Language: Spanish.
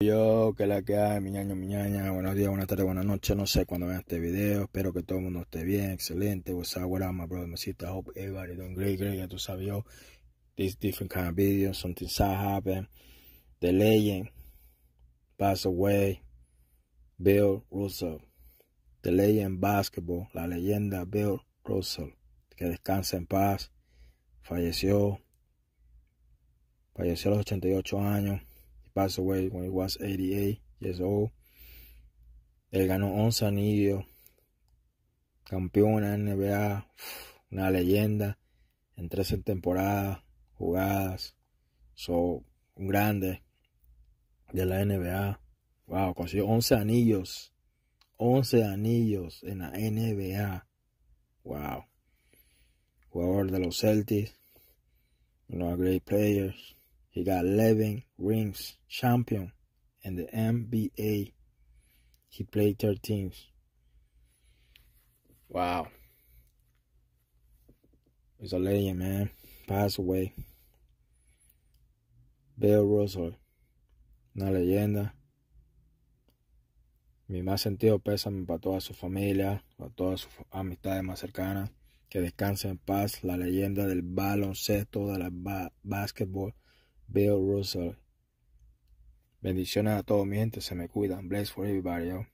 Yo, que la que hay, mi miñaña, buenos días, buenas tardes, buenas noches, no sé cuándo vean este video, espero que todo el mundo esté bien, excelente, what's up, what up, my brother, my sister, hope everybody doing great, great, ya tú sabes yo, different kind of videos, something sad happened the legend, pass away, Bill Russell, the legend basketball, la leyenda Bill Russell, que descansa en paz, falleció, falleció a los 88 años, passed away when he was 88 years old. Él ganó 11 anillos, campeón en la NBA, una leyenda en 13 temporadas jugadas. So, un grande de la NBA. Wow, consiguió 11 anillos. 11 anillos en la NBA. Wow. Jugador de los Celtics. Uno great players. He got 11 rings, champion in the NBA. He played 13. Wow. He's a legend, man. Pass away. Bill Russell, una leyenda. Mi más sentido pésame para toda su familia, para todas sus amistades más cercanas. Que descanse en paz la leyenda del baloncesto, de la ba basketball Bill Russell. Bendiciones a todos mi gente, se me cuidan. Bless for everybody. Yo.